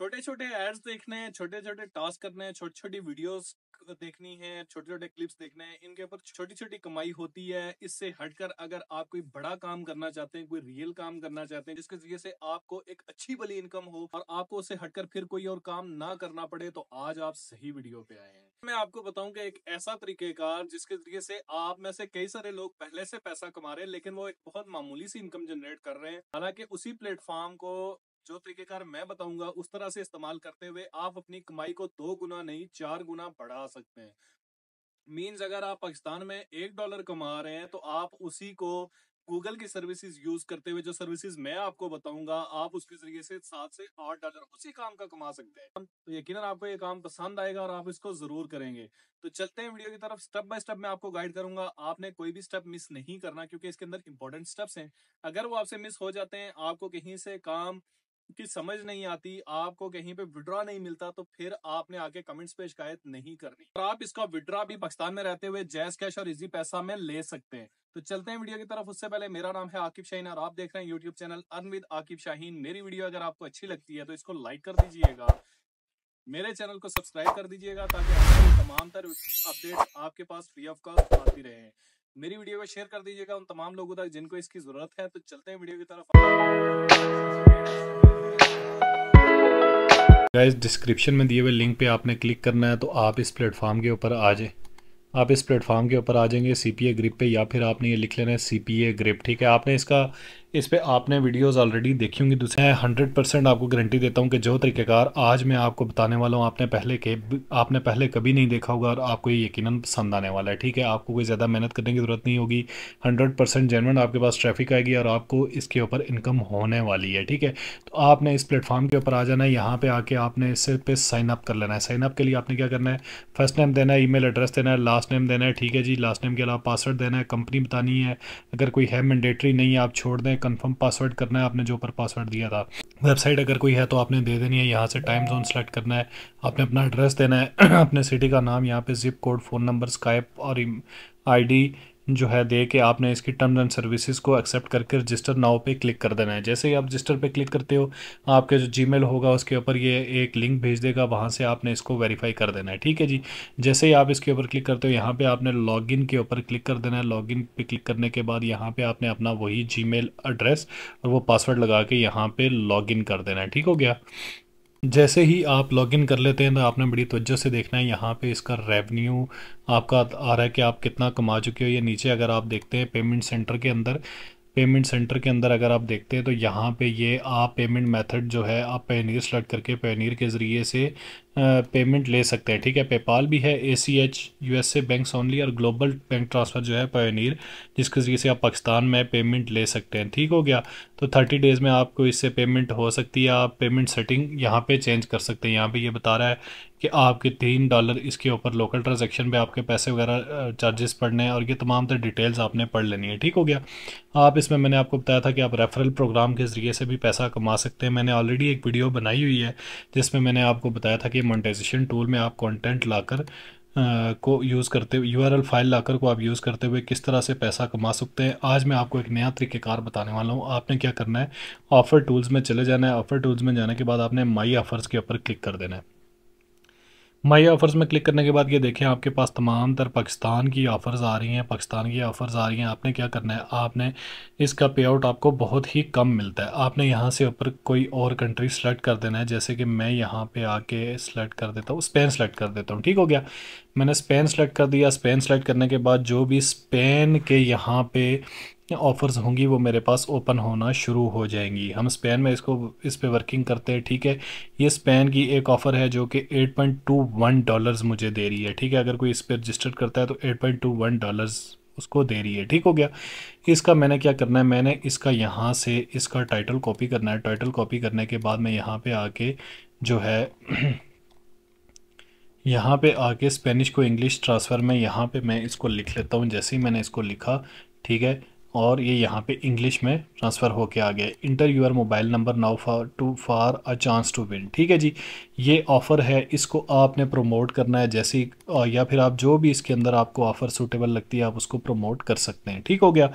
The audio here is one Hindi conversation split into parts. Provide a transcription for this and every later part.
छोटे छोटे एड्स देखने हैं छोटे छोटे टास्क करने हैं छोटी छोटी वीडियोस देखनी है छोटे छोटे क्लिप्स देखने हैं इनके ऊपर छोटी छोटी कमाई होती है इससे हटकर अगर आप कोई बड़ा काम करना चाहते हैं कोई रियल काम करना चाहते हैं जिसके जरिए से आपको एक अच्छी बली इनकम हो और आपको उससे हटकर फिर कोई और काम ना करना पड़े तो आज आप सही वीडियो पे आए हैं मैं आपको बताऊंगा एक ऐसा तरीकेकार जिसके जरिए से आप में से कई सारे लोग पहले से पैसा कमा रहे हैं लेकिन वो एक बहुत मामूली सी इनकम जनरेट कर रहे हैं हालांकि उसी प्लेटफॉर्म को जो तरीकेकार मैं बताऊंगा उस तरह से इस्तेमाल करते हुए आप अपनी कमाई को दो गुना नहीं चार गुना बढ़ा सकते हैं मीन्स अगर आप पाकिस्तान में एक डॉलर कमा रहे हैं तो आप उसी को गूगल की सर्विसेज यूज करते हुए जो सर्विसेज मैं आपको बताऊंगा आप उसके जरिए से सात से आठ डॉलर उसी काम का कमा सकते हैं तो यकीन आपको ये काम पसंद आएगा और आप इसको जरूर करेंगे तो चलते हैं वीडियो की तरफ स्टेप बाय स्टेप मैं आपको गाइड करूंगा आपने कोई भी स्टेप मिस नहीं करना क्योंकि इसके अंदर इंपॉर्टेंट स्टेप्स हैं अगर वो आपसे मिस हो जाते हैं आपको कहीं से काम की समझ नहीं आती आपको कहीं पे विड्रॉ नहीं मिलता तो फिर आपने आके कमेंट्स पे शिकायत नहीं करनी और आप इसका विड्रॉ भी पाकिस्तान में रहते हुए जैस कैश और इजी पैसा में ले सकते हैं तो चलते हैं वीडियो की तरफ उससे पहले मेरा नाम है आकिब शाहीन और आप देख रहे हैं यूट्यूब चैनल अनविद आकिब शाहीन मेरी वीडियो अगर आपको अच्छी लगती है तो इसको लाइक कर दीजिएगा मेरे चैनल को सब्सक्राइब कर दीजिएगा ताकि तमाम तर अपडेट आपके पास फ्री ऑफ कॉस्ट आती रहे मेरी वीडियो को शेयर कर दीजिएगा उन तमाम लोगों तक जिनको इसकी जरूरत है तो चलते हैं वीडियो की तरफ गाइस डिस्क्रिप्शन में दिए हुए लिंक पे आपने क्लिक करना है तो आप इस प्लेटफॉर्म के ऊपर आ जाए आप इस प्लेटफॉर्म के ऊपर आ जाएंगे सी पी ए ग्रिप पे या फिर आपने ये लिख लेना है सी पी ए ग्रिप ठीक है आपने इसका इस पर आपने वीडियोस ऑलरेडी देखी होंगी दूसरे हंड्रेड परसेंट आपको गारंटी देता हूँ कि जो तरीक़ेकार आज मैं आपको बताने वाला हूँ आपने पहले के आपने पहले कभी नहीं देखा होगा और आपको ये यकीनन पसंद आने वाला है ठीक है आपको कोई ज़्यादा मेहनत करने की ज़रूरत नहीं होगी हंड्रेड परसेंट जेनवन आपके पास ट्रैफिक आएगी और आपको इसके ऊपर इनकम होने वाली है ठीक है तो आपने इस प्लेटफॉर्म के ऊपर आ जाना है यहाँ पर आके आपने इस पर साइन अप कर लेना है साइनअप के लिए आपने क्या करना है फर्स्ट नेम देना है ई एड्रेस देना है लास्ट नेम देना है ठीक है जी लास्ट नेम के अलावा पासवर्ड देना है कंपनी बतानी है अगर कोई है मैंडेटरी नहीं आप छोड़ दें कंफर्म पासवर्ड करना है आपने जो ऊपर पासवर्ड दिया था वेबसाइट अगर कोई है तो आपने दे देनी है यहाँ से टाइम जोन सेलेक्ट करना है आपने अपना एड्रेस देना है अपने सिटी का नाम यहाँ पे zip code phone number Skype और आईडी जो है दे के आपने इसकी टर्म्स एंड सर्विसेज को एक्सेप्ट करके रजिस्टर नाव पे क्लिक कर देना है जैसे ही आप रजिस्टर पे क्लिक करते हो आपके जो जी होगा उसके ऊपर ये एक लिंक भेज देगा वहाँ से आपने इसको वेरीफाई कर देना है ठीक है जी जैसे ही आप इसके ऊपर क्लिक करते हो यहाँ पर आपने लॉग के ऊपर क्लिक कर देना है लॉग इन क्लिक करने के बाद यहाँ पर आपने अपना वही जी एड्रेस और वो पासवर्ड लगा के यहाँ पर लॉग कर देना है ठीक हो गया जैसे ही आप लॉगिन कर लेते हैं तो आपने बड़ी तवज्जो से देखना है यहाँ पे इसका रेवेन्यू आपका आ रहा है कि आप कितना कमा चुके हो या नीचे अगर आप देखते हैं पेमेंट सेंटर के अंदर पेमेंट सेंटर के अंदर अगर आप देखते हैं तो यहाँ पे ये आप पेमेंट मेथड जो है आप पेनीर सेलेक्ट करके पेनीर के ज़रिए से पेमेंट ले सकते हैं ठीक है पेपाल भी है A C H U S A bank only और ग्लोबल बैंक ट्रांसफ़र जो है पायोनियर जिसके ज़रिए से आप पाकिस्तान में पेमेंट ले सकते हैं ठीक हो गया तो थर्टी डेज़ में आपको इससे पेमेंट हो सकती है आप पेमेंट सेटिंग यहाँ पे चेंज कर सकते हैं यहाँ पे ये यह बता रहा है कि आपके तीन डॉलर इसके ऊपर लोकल ट्रांजेक्शन पर आपके पैसे वगैरह चार्जेस पड़ने हैं और ये तमाम तरह डिटेल्स आपने पढ़ लेनी है ठीक हो गया आप इसमें मैंने आपको बताया था कि आप रेफरल प्रोग्राम के ज़रिए से भी पैसा कमा सकते हैं मैंने ऑलरेडी एक वीडियो बनाई हुई है जिसमें मैंने आपको बताया था कि मोनेटाइजेशन टूल में आप कंटेंट लाकर आ, को यूज़ करते हुए यू फाइल लाकर को आप यूज़ करते हुए किस तरह से पैसा कमा सकते हैं आज मैं आपको एक नया तरीक़ेकार बताने वाला हूँ आपने क्या करना है ऑफ़र टूल्स में चले जाना है ऑफ़र टूल्स में जाने के बाद आपने माई ऑफ़र्स के ऊपर क्लिक कर देना है माई ऑफ़र्स में क्लिक करने के बाद ये देखें आपके पास तमाम तर पाकिस्तान की ऑफ़र्स आ रही हैं पाकिस्तान की ऑफ़र्स आ रही हैं आपने क्या करना है आपने इसका पे आउट आपको बहुत ही कम मिलता है आपने यहाँ से ऊपर कोई और कंट्री सेलेक्ट कर देना है जैसे कि मैं यहाँ पे आके सेलेक्ट कर देता हूँ स्पेन सेलेक्ट कर देता हूँ ठीक हो गया मैंने स्पेन सेलेक्ट कर दिया स्पेन सेलेक्ट करने के बाद जो भी स्पेन के यहाँ पे ऑफ़र्स होंगी वो मेरे पास ओपन होना शुरू हो जाएंगी हम स्पेन में इसको इस पे वर्किंग करते हैं ठीक है ये स्पेन की एक ऑफ़र है जो कि 8.21 डॉलर्स मुझे दे रही है ठीक है अगर कोई इस पर रजिस्टर करता है तो 8.21 डॉलर्स उसको दे रही है ठीक हो गया इसका मैंने क्या करना है मैंने इसका यहाँ से इसका टाइटल कॉपी करना है टाइटल कॉपी करने के बाद मैं यहाँ पर आके जो है यहाँ पे आके स्पेनिश को इंग्लिश ट्रांसफ़र में यहाँ पे मैं इसको लिख लेता हूँ जैसे ही मैंने इसको लिखा ठीक है और ये यहाँ पे इंग्लिश में ट्रांसफ़र होके आ गया enter your mobile number now for two for a chance to win ठीक है जी ये ऑफ़र है इसको आपने प्रमोट करना है जैसे या फिर आप जो भी इसके अंदर आपको ऑफ़र सूटेबल लगती है आप उसको प्रमोट कर सकते हैं ठीक हो गया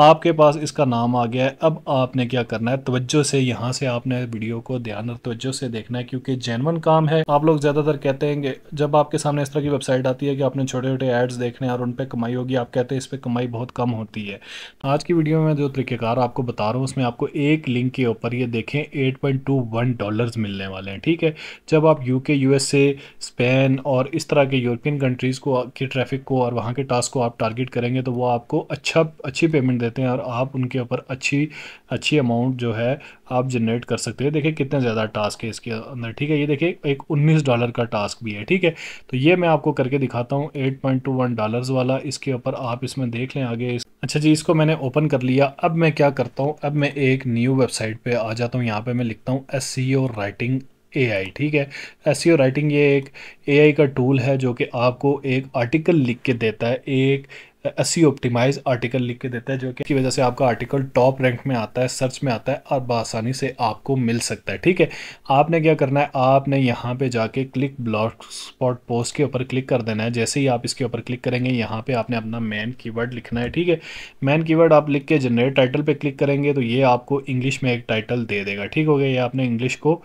आपके पास इसका नाम आ गया है अब आपने क्या करना है तवज्जो से यहाँ से आपने वीडियो को ध्यान और तवज्जो से देखना है क्योंकि जेनवन काम है आप लोग ज़्यादातर कहते हैं कि जब आपके सामने इस तरह की वेबसाइट आती है कि आपने छोटे छोटे एड्स देखने और उन पर कमाई होगी आप कहते हैं इस पर कमाई बहुत कम होती है आज की वीडियो में जो तरीक़ेकार आपको बता रहा हूँ उसमें आपको एक लिंक के ऊपर ये देखें 8.21 डॉलर्स मिलने वाले हैं ठीक है जब आप यूके यूएसए स्पेन और इस तरह के यूरोपियन कंट्रीज़ को के ट्रैफिक को और वहाँ के टास्क को आप टारगेट करेंगे तो वो आपको अच्छा अच्छी पेमेंट देते हैं और आप उनके ऊपर अच्छी अच्छी अमाउंट जो है आप जनरेट कर सकते हैं देखिए कितने ज़्यादा टास्क है इसके अंदर ठीक है ये देखिए एक 19 डॉलर का टास्क भी है ठीक है तो ये मैं आपको करके दिखाता हूँ 8.21 डॉलर्स वाला इसके ऊपर आप इसमें देख लें आगे इस... अच्छा जी इसको मैंने ओपन कर लिया अब मैं क्या करता हूँ अब मैं एक न्यू वेबसाइट पर आ जाता हूँ यहाँ पर मैं लिखता हूँ एस राइटिंग ए ठीक है एस राइटिंग e ये एक ए का टूल है जो कि आपको एक आर्टिकल लिख के देता है एक एस ऑप्टिमाइज आर्टिकल लिख के देता है जो कि वजह से आपका आर्टिकल टॉप रैंक में आता है सर्च में आता है और बसानी से आपको मिल सकता है ठीक है आपने क्या करना है आपने यहाँ पे जाके क्लिक ब्लॉग स्पॉट पोस्ट के ऊपर क्लिक कर देना है जैसे ही आप इसके ऊपर क्लिक करेंगे यहाँ पे आपने अपना मेन कीवर्ड लिखना है ठीक है मेन कीवर्ड आप लिख के जनरेट टाइटल पर क्लिक करेंगे तो ये आपको इंग्लिश में एक टाइटल दे देगा ठीक हो गया ये आपने इंग्लिश को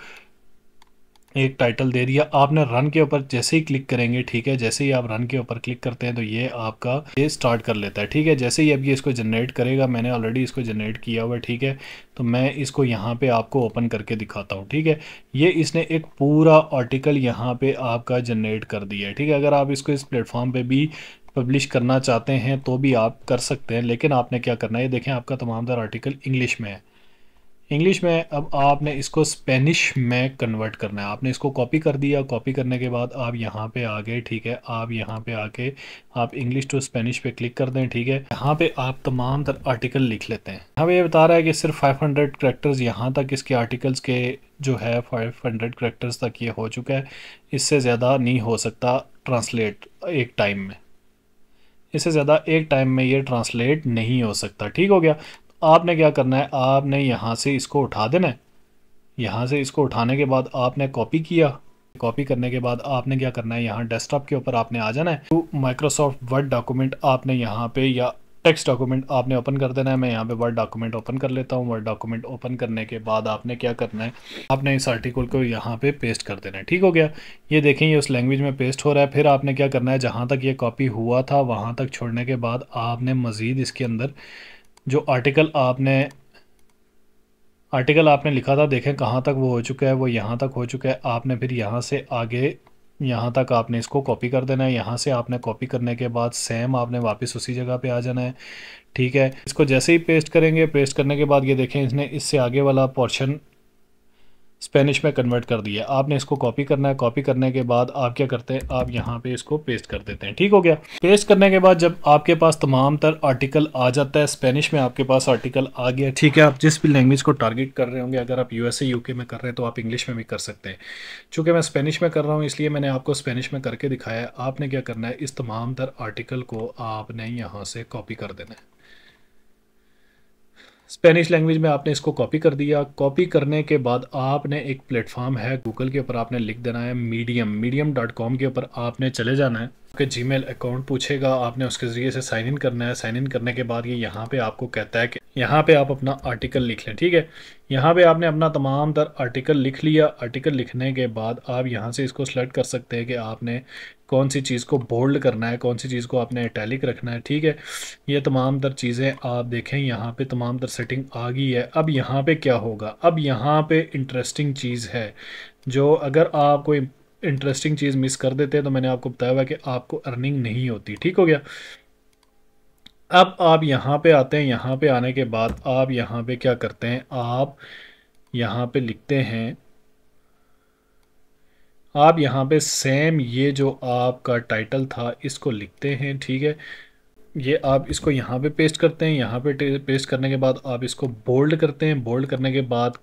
एक टाइटल दे दिया आपने रन के ऊपर जैसे ही क्लिक करेंगे ठीक है जैसे ही आप रन के ऊपर क्लिक करते हैं तो ये आपका ये स्टार्ट कर लेता है ठीक है जैसे ही अब ये इसको जनरेट करेगा मैंने ऑलरेडी इसको जनरेट किया हुआ है ठीक है तो मैं इसको यहाँ पे आपको ओपन करके दिखाता हूँ ठीक है ये इसने एक पूरा आर्टिकल यहाँ पर आपका जनरेट कर दिया है ठीक है अगर आप इसको इस प्लेटफॉर्म पर भी पब्लिश करना चाहते हैं तो भी आप कर सकते हैं लेकिन आपने क्या करना है ये देखें आपका तमाम दर आर्टिकल इंग्लिश में है इंग्लिश में अब आपने इसको स्पेनिश में कन्वर्ट करना है आपने इसको कॉपी कर दिया कॉपी करने के बाद आप यहाँ पे आ गए ठीक है आप यहाँ पे आके आप इंग्लिश टू स्पेनिश पे क्लिक कर दें ठीक है यहाँ पे आप तमाम तर आर्टिकल लिख लेते हैं यहाँ पे ये बता रहा है कि सिर्फ 500 हंड्रेड करेक्टर्स यहाँ तक इसके आर्टिकल्स के जो है 500 हंड्रेड करेक्टर्स तक ये हो चुका है इससे ज़्यादा नहीं हो सकता ट्रांसलेट एक टाइम में इससे ज़्यादा एक टाइम में ये ट्रांसलेट नहीं हो सकता ठीक हो गया आपने क्या करना है आपने यहाँ से इसको उठा देना है यहाँ से इसको उठाने के बाद आपने कॉपी किया कॉपी करने के बाद आपने क्या करना है यहाँ डेस्कटॉप के ऊपर आपने आ जाना है तो माइक्रोसॉफ्ट वर्ड डॉक्यूमेंट आपने यहाँ पे या टेक्स्ट डॉक्यूमेंट आपने ओपन कर देना है मैं यहाँ पे वर्ड डॉक्यूमेंट ओपन कर लेता हूँ वर्ड डॉक्यूमेंट ओपन करने के बाद आपने क्या करना है आपने इस आर्टिकल को यहाँ पे पेस्ट कर देना है ठीक हो गया ये देखें ये उस लैंग्वेज में पेस्ट हो रहा है फिर आपने क्या करना है जहाँ तक ये कॉपी हुआ था वहाँ तक छोड़ने के बाद आपने मज़ीद इसके अंदर जो आर्टिकल आपने आर्टिकल आपने लिखा था देखें कहाँ तक वो हो चुका है वो यहाँ तक हो चुका है आपने फिर यहाँ से आगे यहाँ तक आपने इसको कॉपी कर देना है यहाँ से आपने कॉपी करने के बाद सेम आपने वापस उसी जगह पे आ जाना है ठीक है इसको जैसे ही पेस्ट करेंगे पेस्ट करने के बाद ये देखें इसने इससे आगे वाला पोर्शन स्पेनिश में कन्वर्ट कर दिया आपने इसको कॉपी करना है कॉपी करने के बाद आप क्या करते हैं आप यहाँ पे इसको पेस्ट कर देते हैं ठीक हो गया पेस्ट करने के बाद जब आपके पास तमाम तर आर्टिकल आ जाता है स्पेनिश में आपके पास आर्टिकल आ गया ठीक है आप जिस भी लैंग्वेज को टारगेट कर रहे होंगे अगर आप यूएसए यूके में कर रहे हैं तो आप इंग्लिश में भी कर सकते हैं चूँकि मैं स्पेनिश में कर रहा हूँ इसलिए मैंने आपको स्पेनिश में करके दिखाया आपने क्या करना है इस तमाम तर आर्टिकल को आपने यहाँ से कॉपी कर देना है स्पेनिश लैंग्वेज में आपने इसको कॉपी कर दिया कॉपी करने के बाद आपने एक प्लेटफॉर्म है गूगल के ऊपर आपने लिख देना है मीडियम मीडियम डॉट कॉम के ऊपर आपने चले जाना है आपका मेल अकाउंट पूछेगा आपने उसके ज़रिए से साइन इन करना है साइन इन करने के बाद ये यहाँ पे आपको कहता है कि यहाँ पे आप अपना आर्टिकल लिख लें ठीक है यहाँ पे आपने अपना तमाम तर आर्टिकल लिख लिया आर्टिकल लिखने के बाद आप यहाँ से इसको सेलेक्ट कर सकते हैं कि आपने कौन सी चीज़ को बोल्ड करना है कौन सी चीज़ को आपने इटैलिक रखना है ठीक है ये तमाम तर चीज़ें आप देखें यहाँ पे तमाम तर सेटिंग आ गई है अब यहाँ पे क्या होगा अब यहाँ पे इंटरेस्टिंग चीज़ है जो अगर आपको इंटरेस्टिंग चीज़ मिस कर देते हैं तो मैंने आपको बताया हुआ कि आपको अर्निंग नहीं होती ठीक हो गया अब आप यहां पे आते हैं यहां पे आने के बाद आप यहां पे क्या करते हैं आप यहां पे लिखते हैं आप यहां पे सेम ये जो आपका टाइटल था इसको लिखते हैं ठीक है ये आप इसको यहाँ पे पेस्ट करते हैं यहाँ पे पेस्ट करने के बाद आप इसको बोल्ड करते हैं बोल्ड करने के बाद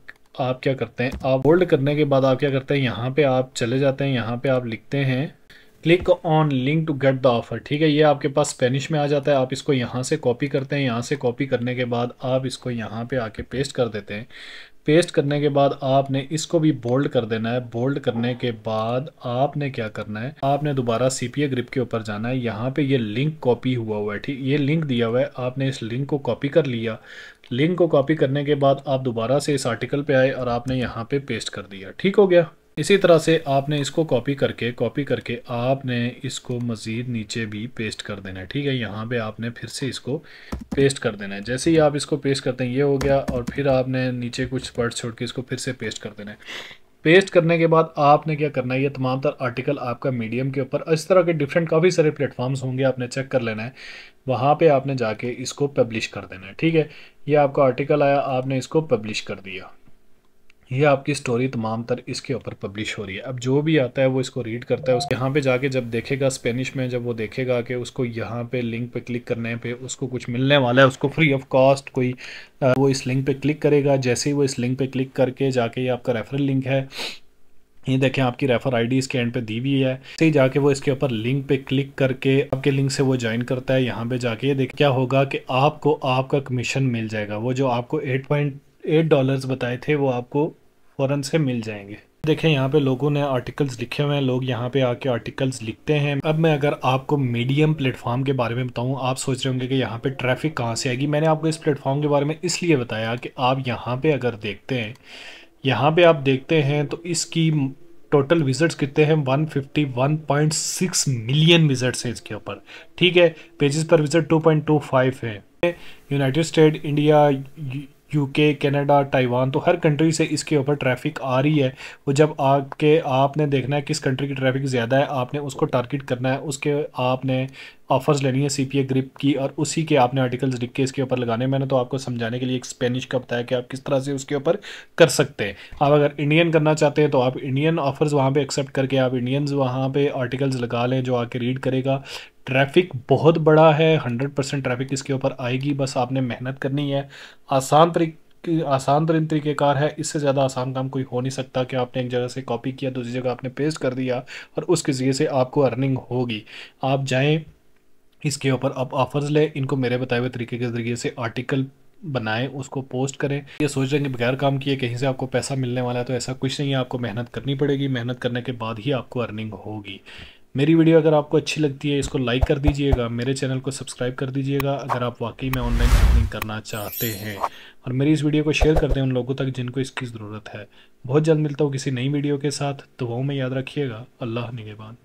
आप क्या करते हैं आप होल्ड करने के बाद आप क्या करते हैं यहाँ पे आप चले जाते हैं यहाँ पे आप लिखते हैं click on link to get the offer ठीक है ये आपके पास स्पेनिश में आ जाता है आप इसको यहाँ से कॉपी करते हैं यहाँ से कॉपी करने के बाद आप इसको यहाँ पे आके पेस्ट कर देते हैं पेस्ट करने के बाद आपने इसको भी बोल्ड कर देना है बोल्ड करने के बाद आपने क्या करना है आपने दोबारा सी पी ए ग्रिप के ऊपर जाना है यहाँ पे ये लिंक कॉपी हुआ हुआ है ठीक ये लिंक दिया हुआ है आपने इस लिंक को कॉपी कर लिया लिंक को कॉपी करने के बाद आप दोबारा से इस आर्टिकल पे आए और आपने यहाँ पे पेस्ट कर दिया ठीक हो गया इसी तरह से आपने इसको कॉपी करके कॉपी करके आपने इसको मज़ीद नीचे भी पेस्ट कर देना है ठीक है यहाँ पे आपने फिर से इसको पेस्ट कर देना है जैसे ही आप इसको पेस्ट करते हैं ये हो गया और फिर आपने नीचे कुछ पर्ट्स छोड़ के इसको फिर से पेस्ट कर देना है पेस्ट करने के बाद आपने क्या करना है ये तमाम तर आर्टिकल आपका मीडियम के ऊपर इस तरह के डिफरेंट काफ़ी सारे प्लेटफॉर्म्स होंगे आपने चेक कर लेना है वहाँ पे आपने जाके इसको पब्लिश कर देना है ठीक है ये आपका आर्टिकल आया आपने इसको पब्लिश कर दिया ये आपकी स्टोरी तमाम तर इसके ऊपर पब्लिश हो रही है अब जो भी आता है वो इसको रीड करता है उस यहाँ पे जाके जब देखेगा स्पेनिश में जब वो देखेगा कि उसको यहाँ पे लिंक पे क्लिक करने पे उसको कुछ मिलने वाला है उसको फ्री ऑफ कॉस्ट कोई वो इस लिंक पे क्लिक करेगा जैसे ही वो इस लिंक पे क्लिक करके जाके ये आपका रेफरल लिंक है ये देखें आपकी रेफर आईडी इसके एंड पे दी हुई है से जाके वो इसके ऊपर लिंक पे क्लिक करके आपके लिंक से वो ज्वाइन करता है यहाँ पे जाके ये देख क्या होगा कि आपको आपका कमीशन मिल जाएगा वो जो आपको एट पॉइंट एट डॉलर्स बताए थे वो आपको फ़ौरन से मिल जाएंगे देखें यहाँ पे लोगों ने आर्टिकल्स लिखे हुए हैं लोग यहाँ पे आके आर्टिकल्स लिखते हैं अब मैं अगर आपको मीडियम प्लेटफॉर्म के बारे में बताऊँ आप सोच रहे होंगे कि यहाँ पे ट्रैफिक कहाँ से आएगी मैंने आपको इस प्लेटफॉर्म के बारे में इसलिए बताया कि आप यहाँ पे अगर देखते हैं यहाँ पे आप देखते हैं तो इसकी टोटल विजिट्स कितने हैं वन मिलियन विजिट्स हैं इसके ऊपर ठीक है पेजेस पर विजिट फाइव है United State India UK Canada Taiwan तो हर कंट्री से इसके ऊपर ट्रैफिक आ रही है वो जब आपके आपने देखना है किस कंट्री की ट्रैफिक ज़्यादा है आपने उसको टारगेट करना है उसके आपने ऑफर्स लेनी है सी पी ग्रिप की और उसी के आपने आर्टिकल्स लिख के इसके ऊपर लगाने मैंने तो आपको समझाने के लिए एक स्पेनिश का बताया कि आप किस तरह से उसके ऊपर कर सकते हैं आप अगर इंडियन करना चाहते हैं तो आप इंडियन ऑफर्स वहाँ पे एक्सेप्ट करके आप इंडियंस वहाँ पे आर्टिकल्स लगा लें जो आके रीड करेगा ट्रैफिक बहुत बड़ा है हंड्रेड परसेंट ट्रैफिक इसके ऊपर आएगी बस आपने मेहनत करनी है आसान तरीके आसान तरीन तरीक़ेकार है इससे ज़्यादा आसान काम कोई हो नहीं सकता कि आपने एक जगह से कॉपी किया दूसरी जगह आपने पेस्ट कर दिया और उसके ज़रिए से आपको अर्निंग होगी आप जाएँ इसके ऊपर आप ऑफर्स लें इनको मेरे बताए हुए तरीके के ज़रिए से आर्टिकल बनाएं उसको पोस्ट करें ये सोच रहे हैं कि बगैर काम किए कहीं से आपको पैसा मिलने वाला है तो ऐसा कुछ नहीं है आपको मेहनत करनी पड़ेगी मेहनत करने के बाद ही आपको अर्निंग होगी मेरी वीडियो अगर आपको अच्छी लगती है इसको लाइक कर दीजिएगा मेरे चैनल को सब्सक्राइब कर दीजिएगा अगर आप वाकई में ऑनलाइन अर्निंग करना चाहते हैं और मेरी इस वीडियो को शेयर कर दें उन लोगों तक जिनको इसकी ज़रूरत है बहुत जल्द मिलता हूँ किसी नई वीडियो के साथ तो वह में याद रखिएगा अल्लाह निगेबान